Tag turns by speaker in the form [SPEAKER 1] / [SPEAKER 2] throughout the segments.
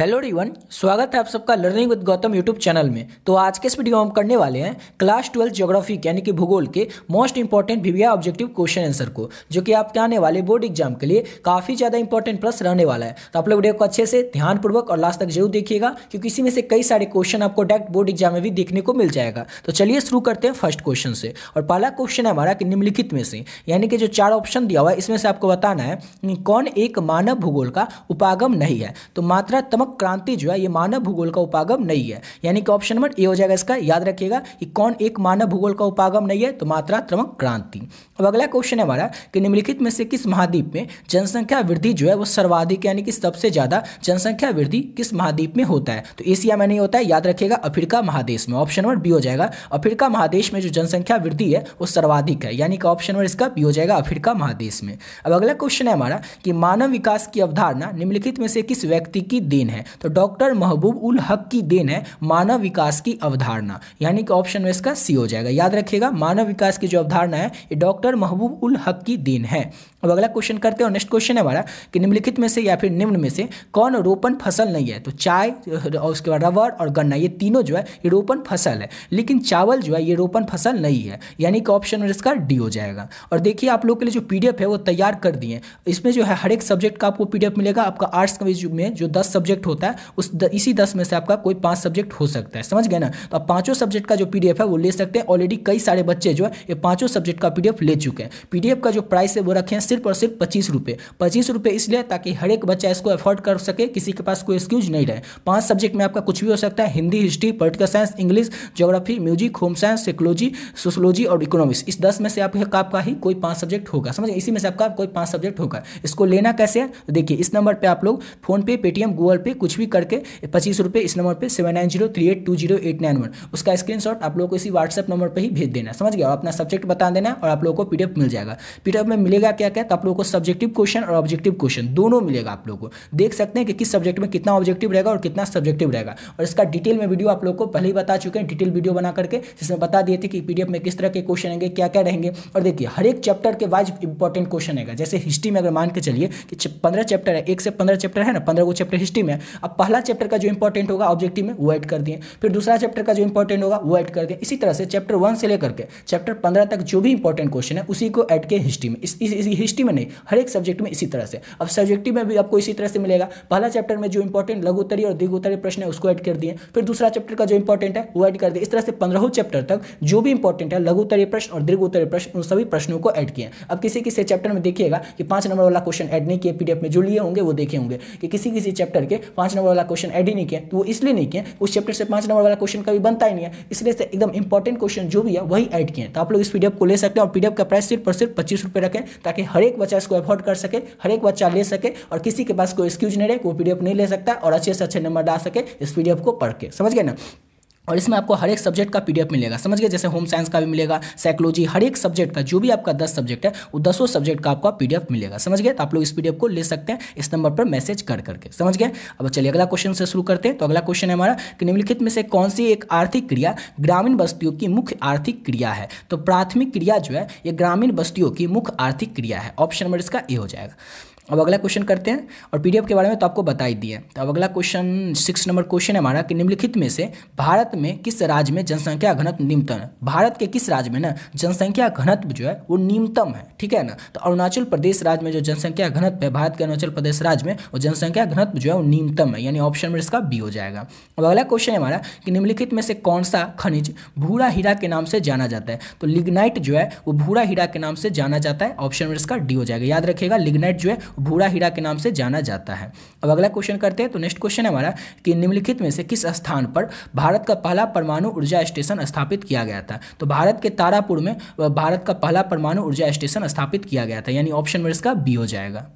[SPEAKER 1] hello D1 स्वागत है आप सबका learning with Gautam YouTube channel में तो आज के इस वीडियो में हम करने वाले हैं क्लास ट्वेल्थ ज्योग्राफी यानी कि भूगोल के मोस्ट इंपॉर्टेंट भिविया ऑब्जेक्टिव क्वेश्चन आंसर को जो कि आपके आने वाले बोर्ड एग्जाम के लिए काफ़ी ज़्यादा इंपॉर्टेंट प्लस रहने वाला है तो आप लोग वीडियो को अच्छे से ध्यानपूर्वक और लास्ट तक जरूर देखिएगा क्योंकि इसी में से कई सारे क्वेश्चन आपको डायरेक्ट बोर्ड एग्जाम में भी देखने को मिल जाएगा तो चलिए शुरू करते हैं फर्स्ट क्वेश्चन से और पहला क्वेश्चन है हमारा कि निम्नलिखित में से यानी कि जो चार ऑप्शन दिया हुआ है इसमें से आपको बताना है कौन एक मानव भूगोल का उपागम नहीं है तो मात्रात्मक नामक क्रांति जो है ये मानव भूगोल का उपागम नहीं है यानी कि ऑप्शन नंबर ए हो जाएगा इसका याद रखिएगा कि कौन एक मानव भूगोल का उपागम नहीं है तो मात्रात्मक क्रांति अब अगला क्वेश्चन है हमारा कि निम्नलिखित में से किस महाद्वीप में जनसंख्या वृद्धि जो है वो सर्वाधिक यानी कि सबसे ज़्यादा जनसंख्या वृद्धि किस महाद्वीप में होता है तो एशिया में नहीं होता है याद रखिएगा अफ्रीका महादेश में ऑप्शन नंबर बी हो जाएगा अफ्रीका महादेश में जो जनसंख्या वृद्धि है वो सर्वाधिक है यानी कि ऑप्शन नंबर इसका बी हो जाएगा अफ्रीका महादेश में अब अगला क्वेश्चन है हमारा कि मानव विकास की अवधारणा निम्नलिखित में से किस व्यक्ति की देन है हैं तो डॉक्टर महबूब उल हक की देन है मानव विकास की अवधारणा यानी कि ऑप्शन में इसका सी हो जाएगा याद रखिएगा मानव विकास की जो अवधारणा है ये डॉक्टर महबूब उल हक की देन है अब अगला क्वेश्चन करते हैं और नेक्स्ट क्वेश्चन है हमारा कि निम्नलिखित में से या फिर निम्न में से कौन रोपण फसल नहीं है तो चाय और उसके बाद रबर और गन्ना ये तीनों जो है ये रोपण फसल है लेकिन चावल जो है ये रोपण फसल नहीं है यानी कि ऑप्शन में इसका डी हो जाएगा और देखिए आप लोग के लिए जो पी है वो तैयार कर दिए इसमें जो है हर एक सब्जेक्ट का आपको पी मिलेगा आपका आर्ट्स में जो दस सब्जेक्ट सब्जेक्ट होता है उस द, इसी दस में से आपका कोई पांच सब्जेक्ट हो सकता है समझ गए ना तो आप पांचों सब्जेक्ट का जो पीडीएफ है वो ले सकते हैं ऑलरेडी कई सारे बच्चे जो है ये पांचों सब्जेक्ट का पीडीएफ ले चुके हैं पीडीएफ का जो प्राइस है वो रखे हैं सिर्फ और सिर्फ पच्चीस रुपये पच्चीस रुपये इसलिए ताकि हर एक बच्चा इसको अफोर्ड कर सके किसी के पास कोई एक्सक्यूज नहीं रहे पाँच सब्जेक्ट में आपका कुछ भी हो सकता है Hindi history political science English geography music home science psychology sociology और इकोनॉमिक्स इस दस में से आपका ही कोई पाँच सब्जेक्ट होगा समझ इसी में से आपका कोई पाँच सब्जेक्ट होगा इसको लेना कैसे है देखिए इस नंबर पर आप लोग फोनपे पेटीएम गूगल पे कुछ भी करके पच्चीस रुपये इस नंबर पर seven nine zero three eight two zero eight nine one उसका स्क्रीन आप लोग को इसी व्हाट्सअप नंबर पर ही भेज देना समझ गया अपना सब्जेक्ट बता देना और आप लोगों को पीडीएफ मिल जाएगा पीडीएफ में मिलेगा क्या क्या तो आप लोगों को सब्जेक्टिव क्वेश्चन और ऑब्जेक्टिव क्वेश्चन दोनों मिलेगा आप लोग को देख सकते हैं कि किस सब्जेक्ट में कितना ऑब्जेक्टिव रहेगा और कितना सब्जेक्टिव रहेगा और इसका डिटेल में वीडियो आप लोग को पहले ही बता चुके हैं डिटेल वीडियो बना करके जिसमें बता दिए थे कि पीडीएफ में किस तरह के क्वेश्चन रहेंगे क्या क्या रहेंगे और देखिए हर एक चैप्टर के वाइज इंपॉर्टेंट क्वेश्चन रहेगा जैसे हिस्ट्री में अगर मान के चलिए कि पंद्रह चैप्टर है एक से पंद्रह चैप्टर है ना पंद्रह को चैप्टर हिस्ट्री में अब पहला चैप्टर का जो इंपॉर्टेंट होगा ऑब्जेक्टिव में वो ऐड कर दिए फिर दूसरा चैप्टर का जो इंपॉर्टेंट होगा वो ऐड कर दिए इसी तरह से चैप्टर वन से लेकर के चैप्टर पंद्रह तक जो भी इंपॉर्टेंट क्वेश्चन है उसी को ऐड के हिस्ट्री में इस, हिस्ट्री में नहीं हर एक सब्जेक्ट में इसी तरह से अब सब्जेक्टिव में भी आपको इसी तरह से मिलेगा पहला चैप्टर में जो इंपॉर्टेंट उत्तरी और दीर्घोत्तरी प्रश्न है उसको ऐड कर दिए फिर दूसरा चैप्टर का जो इंपॉर्टेंट है वो ऐड कर दिए इस तरह से पंद्रहों चैप्टर तक जो भी इंपॉर्टेंट है लघु उत्तरी प्रश्न और दीर्घोत्तरी प्रश्न उन सभी प्रश्नों को ऐड किए अब किसी किसी चैप्टर में देखिएगा कि पांच नंबर वाला क्वेश्चन ऐड नहीं किए पीडीएफ में जो लिए होंगे वो देखे होंगे कि किसी किसी चैप्टर के पांच नंबर वाला क्वेश्चन एड ही नहीं किया तो वो इसलिए नहीं किया उस चैप्टर से पांच नंबर वाला क्वेश्चन कभी बनता ही नहीं है इसलिए से एकदम इंपॉर्टेंट क्वेश्चन जो भी है वही एड किए तो आप लोग इस पीडीएफ को ले सकते हैं और पीडीएफ का प्राइस सिर्फ और सिर्फ पच्चीस रुपये रखें ताकि हर एक बच्चा इसको अफोर्ड कर सके हर एक बच्चा ले सके और किसी के पास कोई एक्सक्यूज नहीं रहे वो पीडीएफ नहीं ले सकता और अच्छे से अच्छे नंबर डाल सके इस पीडीएफ को पढ़ के समझ गए ना और इसमें आपको हर एक सब्जेक्ट का पीडीएफ मिलेगा समझ गए जैसे होम साइंस का भी मिलेगा साइकोलॉजी हर एक सब्जेक्ट का जो भी आपका दस सब्जेक्ट है वो दसों सब्जेक्ट का आपका पीडीएफ मिलेगा समझ गए तो आप लोग इस पीडीएफ को ले सकते हैं इस नंबर पर मैसेज कर करके समझ गए अब चलिए अगला क्वेश्चन से शुरू करते हैं तो अगला क्वेश्चन है हमारा कि निम्नलिखित में से कौन सी एक आर्थिक क्रिया ग्रामीण बस्तियों की मुख्य आर्थिक क्रिया है तो प्राथमिक क्रिया जो है ये ग्रामीण बस्तियों की मुख्य आर्थिक क्रिया है ऑप्शन नंबर इसका ए हो जाएगा अब अगला क्वेश्चन करते हैं और पीडीएफ के बारे में तो आपको बता ही दिया तो अब अगला क्वेश्चन सिक्स नंबर क्वेश्चन है हमारा कि निम्नलिखित में से भारत में किस राज्य में जनसंख्या घनत्व निम्नतम है भारत के किस राज्य में ना जनसंख्या घनत्व जो है वो न्यूनतम है ठीक है ना तो अरुणाचल प्रदेश राज्य में जो जनसंख्या घनत्व है भारत के अरुणाचल प्रदेश राज्य में वो जनसंख्या घनत्व जो है वो न्यूनतम है यानी ऑप्शन में इसका बी हो जाएगा अब अगला क्वेश्चन है हमारा कि निम्नलिखित में से कौन सा खनिज भूरा हीरा के नाम से जाना जाता है तो लिग्नाइट जो है वो भूरा हीरा के नाम से जाना जाता है ऑप्शन में इसका डी हो जाएगा याद रखिएगा लिग्नाइट जो है भूरा हीरा के नाम से जाना जाता है अब अगला क्वेश्चन करते हैं तो नेक्स्ट क्वेश्चन हमारा कि निम्नलिखित में से किस स्थान पर भारत का पहला परमाणु ऊर्जा स्टेशन स्थापित किया गया था तो भारत के तारापुर में भारत का पहला परमाणु ऊर्जा स्टेशन स्थापित किया गया था यानी ऑप्शन नंबर इसका बी हो जाएगा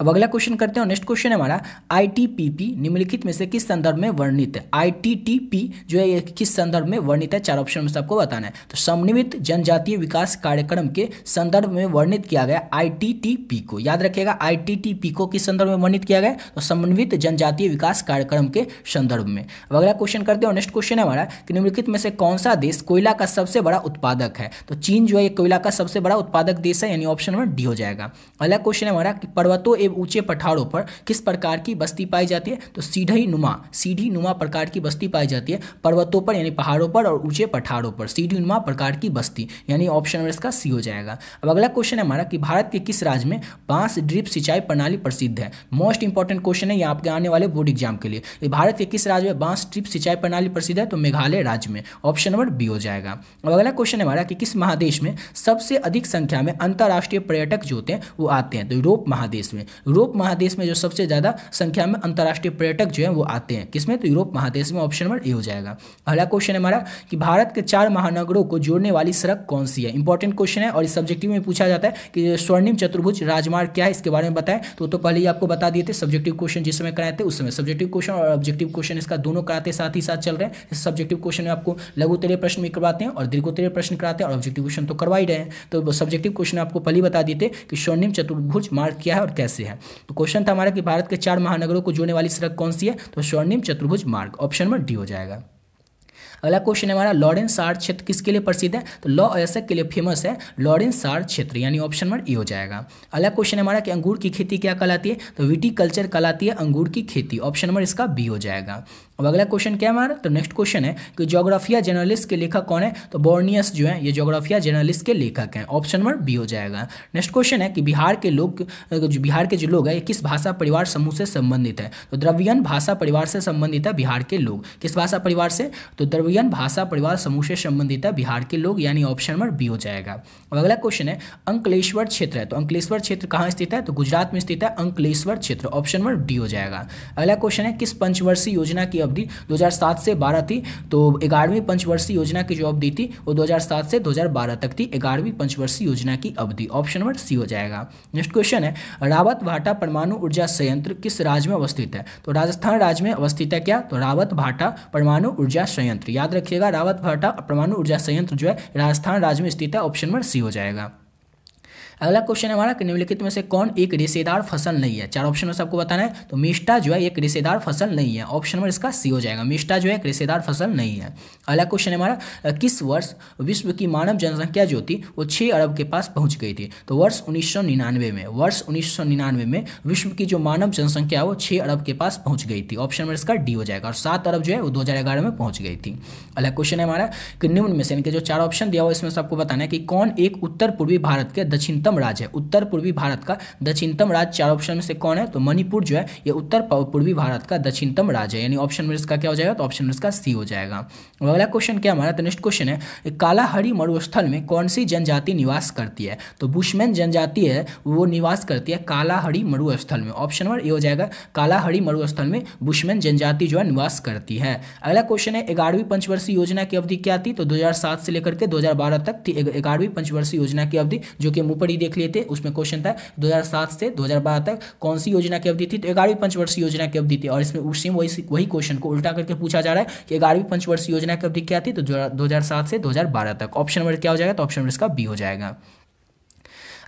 [SPEAKER 1] अब अगला क्वेश्चन करते हैं नेक्स्ट क्वेश्चन है हमारा आईटीपीपी निम्नलिखित में से किस संदर्भ में वर्णित है आईटीटीपी जो है ये किस संदर्भ में वर्णित है चार ऑप्शन में से आपको बताना है तो समन्वित जनजातीय विकास कार्यक्रम के संदर्भ में वर्णित किया गया आईटीटीपी को याद रखिएगा आईटीटीपी को किस संदर्भ में वर्णित किया गया तो समन्वित जनजातीय विकास कार्यक्रम के संदर्भ में अब अगला क्वेश्चन करते हैं नेक्स्ट क्वेश्चन है हमारा कि निम्नलिखित में से कौन सा देश कोयला का सबसे बड़ा उत्पादक है तो चीन जो है कोयला का सबसे बड़ा उत्पादक देश है यानी ऑप्शन नंबर डी हो जाएगा अगला क्वेश्चन है हमारा कि पर्वतों एवं ऊंचे पठारों पर किस प्रकार की बस्ती पाई जाती है तो सीढ़ी नुमा सीढ़ी नुमा प्रकार की बस्ती पाई जाती है पर्वतों पर यानी पहाड़ों पर और ऊंचे पठारों पर सीढ़ी नुमा प्रकार की बस्ती यानी ऑप्शन नंबर इसका सी हो जाएगा अब अगला क्वेश्चन है हमारा कि भारत के किस राज्य में बांस ड्रिप सिंचाई प्रणाली प्रसिद्ध है मोस्ट इंपॉर्टेंट क्वेश्चन है यहाँ आपके आने वाले बोर्ड एग्जाम के लिए तो भारत के किस राज्य में बांस ड्रिप सिंचाई प्रणाली प्रसिद्ध है तो मेघालय राज्य में ऑप्शन नंबर बी हो जाएगा अब अगला क्वेश्चन है हमारा कि किस महादेश में सबसे अधिक संख्या में अंतर्राष्ट्रीय पर्यटक जो होते हैं वो आते हैं तो यूरोप महादेश में यूरोप महादेश में जो सबसे ज़्यादा संख्या में अंतर्राष्ट्रीय पर्यटक जो है वो आते हैं किसमें तो यूरोप महादेश में ऑप्शन नंबर ए हो जाएगा अगला क्वेश्चन हमारा कि भारत के चार महानगरों को जोड़ने वाली सड़क कौन सी है इंपॉर्टेंट क्वेश्चन है और इस सब्जेक्टिव में पूछा जाता है कि स्वर्णिम चतुर्भुज राजमार्ग क्या है इसके बारे में बताएं तो, तो पहले ही आपको बता दिए थे सब्जेक्टिव क्वेश्चन जिस समय कराए थे उस समय सब्जेक्टिव क्वेश्चन और ऑब्जेक्टिव क्वेश्चन इसका दोनों कराते साथ ही साथ चल रहे हैं सब्जेक्टिव क्वेश्चन में आपको लघु उत्तरीय प्रश्न भी करवाते हैं और दीर्घोत्तरीय प्रश्न कराते हैं और ऑब्जेक्टिव क्वेश्चन तो करवा ही रहे हैं तो सब्जेक्टिव क्वेश्चन आपको पहले बता दिए थे कि स्वर्णिम चतुर्भुज मार्ग क्या है और कैसे चीज़ें हैं तो क्वेश्चन था हमारा कि भारत के चार महानगरों को जोड़ने वाली सड़क कौन सी है तो स्वर्णिम चतुर्भुज मार्ग ऑप्शन नंबर डी हो जाएगा अगला क्वेश्चन है हमारा लॉरेंस सार क्षेत्र किसके लिए प्रसिद्ध है तो लॉ अयसक के लिए फेमस है लॉरेंस सार क्षेत्र यानी ऑप्शन नंबर ए हो जाएगा अगला क्वेश्चन है हमारा कि अंगूर की खेती क्या कहलाती है तो विटी कल्चर कहलाती है अंगूर की खेती ऑप्शन नंबर इसका बी हो जाएगा अब अगला क्वेश्चन क्या हमारा तो नेक्स्ट क्वेश्चन है कि जोग्राफिया जर्नलिस्ट के लेखक कौन है तो बोर्नियस जो है ये जोग्राफिया जर्नलिस्ट के लेखक हैं ऑप्शन नंबर बी हो जाएगा नेक्स्ट क्वेश्चन है कि बिहार के लोग जो बिहार के जो लोग हैं ये किस भाषा परिवार समूह से संबंधित है तो द्रव्यन भाषा परिवार से संबंधित है बिहार के लोग किस भाषा परिवार से तो द्रव सर्वियन भाषा परिवार समूह से संबंधित है बिहार के लोग यानी ऑप्शन नंबर बी हो जाएगा अब अगला क्वेश्चन है अंकलेश्वर क्षेत्र है तो अंकलेश्वर क्षेत्र कहाँ स्थित है तो गुजरात में स्थित है अंकलेश्वर क्षेत्र ऑप्शन नंबर डी हो जाएगा अगला क्वेश्चन है किस पंचवर्षीय योजना की अवधि दो से बारह थी तो ग्यारहवीं पंचवर्षीय योजना की जो अवधि थी वो दो से दो तक थी ग्यारहवीं पंचवर्षीय योजना की अवधि ऑप्शन नंबर सी हो जाएगा नेक्स्ट क्वेश्चन है रावत भाटा परमाणु ऊर्जा संयंत्र किस राज्य में अवस्थित है तो राजस्थान राज्य में अवस्थित है क्या तो रावत भाटा परमाणु ऊर्जा संयंत्र याद रखिएगा रावत भाटा परमाणु ऊर्जा संयंत्र जो है राजस्थान राज्य में स्थित है ऑप्शन नंबर सी हो जाएगा अगला क्वेश्चन है हमारा निम्नलिखित में से कौन एक रेशेदार फसल नहीं है चार ऑप्शन में सबको आपको बताना है तो मिष्टा जो है एक रेशेदार फसल नहीं है ऑप्शन नंबर इसका सी हो जाएगा मिष्टा जो है एक रेशेदार फसल नहीं है अगला क्वेश्चन है हमारा किस वर्ष विश्व की मानव जनसंख्या जो थी वो छः अरब के पास पहुँच गई थी तो वर्ष उन्नीस में वर्ष उन्नीस में विश्व की जो मानव जनसंख्या वो छः अरब के पास पहुँच गई थी ऑप्शन नंबर इसका डी हो जाएगा और सात अरब जो है वो दो में पहुँच गई थी अगला क्वेश्चन है हमारा कि निम्न में से इनके जो चार ऑप्शन दिया हुआ इसमें सबको बताना है कि कौन एक उत्तर पूर्वी भारत के दक्षिण दक्षिणतम राज्य है उत्तर पूर्वी भारत का दक्षिणतम राज्य चार ऑप्शन में से कौन है तो मणिपुर जो है ये उत्तर पूर्वी भारत का दक्षिणतम राज्य है यानी ऑप्शन में इसका क्या हो जाएगा तो ऑप्शन में इसका सी हो जाएगा अगला क्वेश्चन क्या हमारा तो नेक्स्ट क्वेश्चन है कालाहरी मरुस्थल में कौन सी जनजाति निवास करती है तो बुशमैन जनजाति है वो निवास करती है कालाहरी मरुस्थल में ऑप्शन नंबर ए हो जाएगा कालाहरी मरुस्थल में बुशमैन जनजाति जो है निवास करती है अगला क्वेश्चन है ग्यारहवीं पंचवर्षीय योजना की अवधि क्या थी तो दो से लेकर के दो तक थी ग्यारहवीं पंचवर्षीय योजना की अवधि जो कि हम वही देख लेते हैं उसमें क्वेश्चन था 2007 से 2012 तक कौन सी योजना की अवधि थी तो ग्यारहवीं पंचवर्षीय योजना की अवधि थी और इसमें उसी वही वही क्वेश्चन को उल्टा करके पूछा जा रहा है कि ग्यारहवीं पंचवर्षीय योजना की अवधि क्या थी तो दो से दो तक ऑप्शन नंबर क्या हो जाएगा तो ऑप्शन नंबर इसका बी हो जाएगा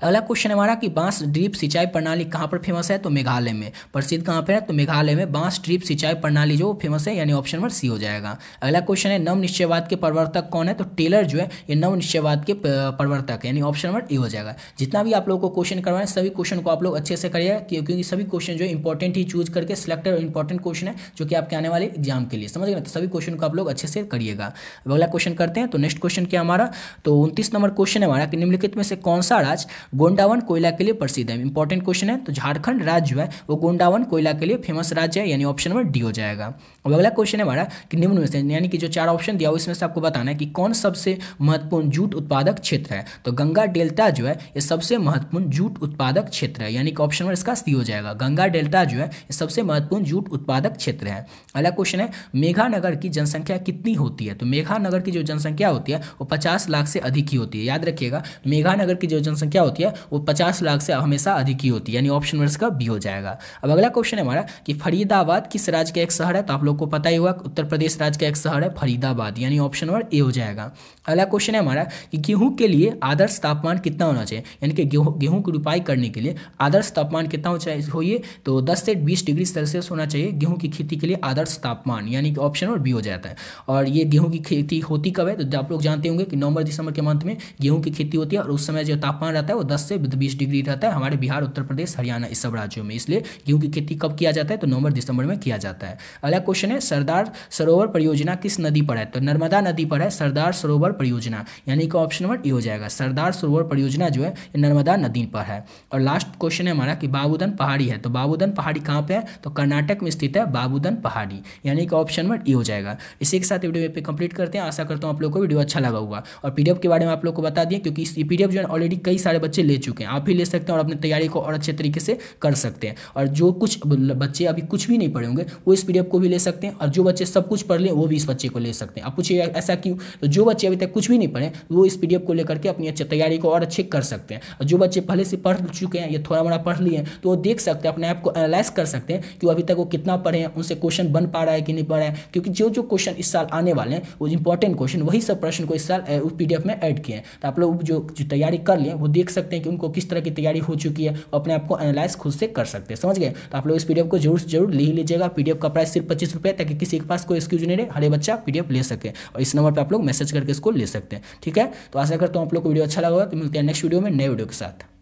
[SPEAKER 1] अगला क्वेश्चन हमारा कि बांस ड्रिप सिंचाई प्रणाली कहाँ पर फेमस है तो मेघालय में प्रसिद्ध कहाँ पर है तो मेघालय में बांस ड्रिप सिंचाई प्रणाली जो फेमस है यानी ऑप्शन नंबर सी हो जाएगा अगला क्वेश्चन है नव निश्चयवाद के प्रवर्तक कौन है तो टेलर जो है ये नव निश्चयवाद के प्रवर्तक यानी ऑप्शन नंबर ए हो जाएगा जितना भी आप लोग को क्वेश्चन करवाएं सभी क्वेश्चन को आप लोग अच्छे से करिए क्योंकि सभी क्वेश्चन जो इंपॉर्टेंट ही चूज करके सिलेक्टेड और इंपॉर्टेंट क्वेश्चन है जो कि आपके आने वाले एग्जाम के लिए समझ गए तो सभी क्वेश्चन को आप लोग अच्छे से करिएगा अगला क्वेश्चन करते हैं तो नेक्स्ट क्वेश्चन क्या हमारा तो उनतीस नंबर क्वेश्चन है हमारा कि निम्नलिखित में से कौन सा राज्य गोंडावन कोयला के लिए प्रसिद्ध है इंपॉर्टेंट क्वेश्चन है तो झारखंड राज्य जो है वो गोंडावन कोयला के लिए फेमस राज्य है यानी ऑप्शन नंबर डी हो जाएगा अब अगला क्वेश्चन है हमारा कि निम्न में से यानी कि जो चार ऑप्शन दिया उसमें से आपको बताना है कि कौन सबसे महत्वपूर्ण जूट उत्पादक क्षेत्र है तो गंगा डेल्टा जो है ये सबसे महत्वपूर्ण जूट उत्पादक क्षेत्र है यानी कि ऑप्शन नंबर इसका सी हो जाएगा गंगा डेल्टा जो है ये सबसे महत्वपूर्ण जूट उत्पादक क्षेत्र है अगला क्वेश्चन है मेघानगर की जनसंख्या कितनी होती है तो मेघानगर की जो जनसंख्या होती है वो पचास लाख से अधिक ही होती है याद रखिएगा मेघानगर की जो जनसंख्या होती है होती है वो पचास लाख से हमेशा अधिक ही होती है यानी ऑप्शन नंबर का बी हो जाएगा अब अगला क्वेश्चन है हमारा कि फरीदाबाद किस राज्य का एक शहर है तो आप लोग को पता ही हुआ उत्तर प्रदेश राज्य का एक शहर है फरीदाबाद यानी ऑप्शन नंबर ए हो जाएगा अगला क्वेश्चन है हमारा कि गेहूँ के लिए आदर्श तापमान कितना होना चाहिए यानी कि गेहूँ गेहूँ की रुपाई करने के लिए आदर्श तापमान कितना हो चाहिए होइए तो दस से बीस डिग्री सेल्सियस होना चाहिए गेहूँ की खेती के लिए आदर्श तापमान यानी कि ऑप्शन नंबर बी हो जाता है और ये गेहूँ की खेती होती कब है तो आप लोग जानते होंगे कि नवंबर दिसंबर के मंथ में गेहूँ की खेती होती है और उस समय जो तापमान रहता है वो दस से बीस डिग्री रहता है हमारे बिहार उत्तर प्रदेश हरियाणा इस सब राज्यों में इसलिए गेहूँ की खेती कब किया जाता है तो नवंबर दिसंबर में किया जाता है अगला क्वेश्चन है सरदार सरोवर परियोजना किस नदी पर है तो नर्मदा नदी पर है सरदार सरोवर परियोजना यानी कि ऑप्शन नंबर ए हो जाएगा सरदार सरोवर परियोजना जो है नर्मदा नदी पर है और लास्ट क्वेश्चन है हमारा कि बाबूदन पहाड़ी है तो बाबूदन पहाड़ी कहाँ पे है तो कर्नाटक में स्थित है बाबूदन पहाड़ी यानी कि ऑप्शन नंबर ए हो जाएगा इसी के साथ वीडियो पे कंप्लीट करते हैं आशा करता हूँ आप लोग को वीडियो अच्छा लगा हुआ और पीडीएफ के बारे में आप लोग को बता दिए क्योंकि पीडीएफ जो है ऑलरेडी कई सारे बच्चे बच्चे ले चुके हैं आप ही ले सकते हैं और अपनी तैयारी को और अच्छे तरीके से कर सकते हैं और जो कुछ बच्चे अभी कुछ भी नहीं पढ़े होंगे वो इस पीडीएफ को भी ले सकते हैं और जो बच्चे सब कुछ पढ़ लें वो भी इस बच्चे को ले सकते हैं आप पूछिए ऐसा क्यों तो जो बच्चे अभी तक कुछ भी नहीं पढ़े वो इस पीडीएफ को लेकर के अपनी अच्छी तैयारी को और अच्छे कर सकते हैं और जो बच्चे पहले से पढ़ चुके हैं या थोड़ा मोड़ा पढ़ लिए हैं तो वो देख सकते हैं अपने आप को एनालाइज कर सकते हैं कि अभी तक वो कितना पढ़े हैं उनसे क्वेश्चन बन पा रहा है कि नहीं पढ़ रहा है क्योंकि जो जो क्वेश्चन इस साल आने वाले हैं वो इंपॉर्टेंट क्वेश्चन वही सब प्रश्न को इस साल उस पी में एड किए हैं तो आप लोग जो तैयारी कर लें वो देख सकते सकते हैं कि उनको किस तरह की तैयारी हो चुकी है और अपने आप को एनालाइज खुद से कर सकते हैं समझ गए तो आप लोग इस पीडीएफ को जरूर जरूर ले लीजिएगा पीडीएफ का प्राइस सिर्फ पच्चीस रुपये ताकि किसी के पास कोई एक्सक्यूज नहीं रहे हरे बच्चा पीडीएफ ले सके और इस नंबर पर आप लोग मैसेज करके इसको ले सकते हैं ठीक है तो आशा करता हूँ आप लोग को वीडियो अच्छा लगा तो मिलते हैं नेक्स्ट वीडियो में नए वीडियो के साथ